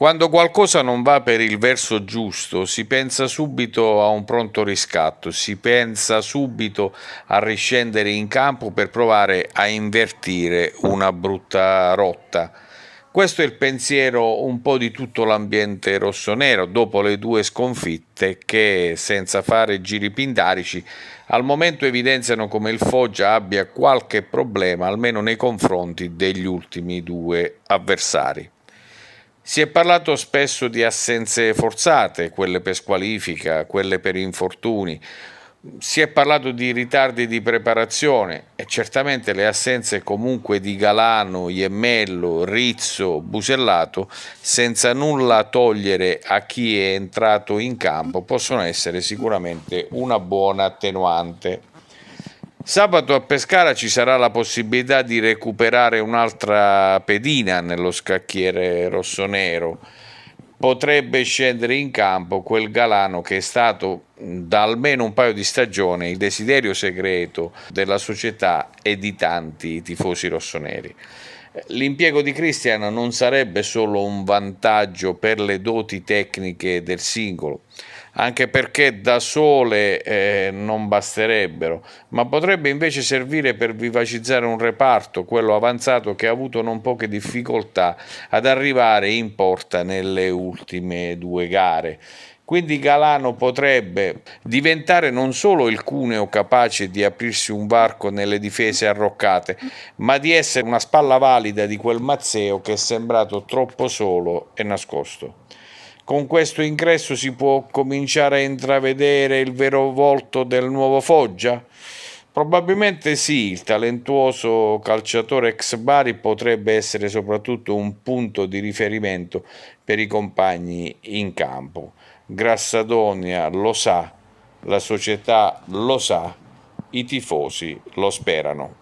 Quando qualcosa non va per il verso giusto, si pensa subito a un pronto riscatto, si pensa subito a riscendere in campo per provare a invertire una brutta rotta. Questo è il pensiero un po' di tutto l'ambiente rossonero dopo le due sconfitte che, senza fare giri pindarici, al momento evidenziano come il Foggia abbia qualche problema, almeno nei confronti degli ultimi due avversari. Si è parlato spesso di assenze forzate, quelle per squalifica, quelle per infortuni, si è parlato di ritardi di preparazione e certamente le assenze comunque di Galano, Iemmello, Rizzo, Busellato, senza nulla togliere a chi è entrato in campo, possono essere sicuramente una buona attenuante. Sabato a Pescara ci sarà la possibilità di recuperare un'altra pedina nello scacchiere rossonero. Potrebbe scendere in campo quel galano che è stato da almeno un paio di stagioni il desiderio segreto della società e di tanti tifosi rossoneri. L'impiego di Cristian non sarebbe solo un vantaggio per le doti tecniche del singolo, anche perché da sole eh, non basterebbero, ma potrebbe invece servire per vivacizzare un reparto, quello avanzato che ha avuto non poche difficoltà ad arrivare in porta nelle ultime due gare. Quindi Galano potrebbe diventare non solo il cuneo capace di aprirsi un varco nelle difese arroccate, ma di essere una spalla valida di quel Mazzeo che è sembrato troppo solo e nascosto. Con questo ingresso si può cominciare a intravedere il vero volto del nuovo Foggia? Probabilmente sì, il talentuoso calciatore ex Bari potrebbe essere soprattutto un punto di riferimento per i compagni in campo. Grassadonia lo sa, la società lo sa, i tifosi lo sperano.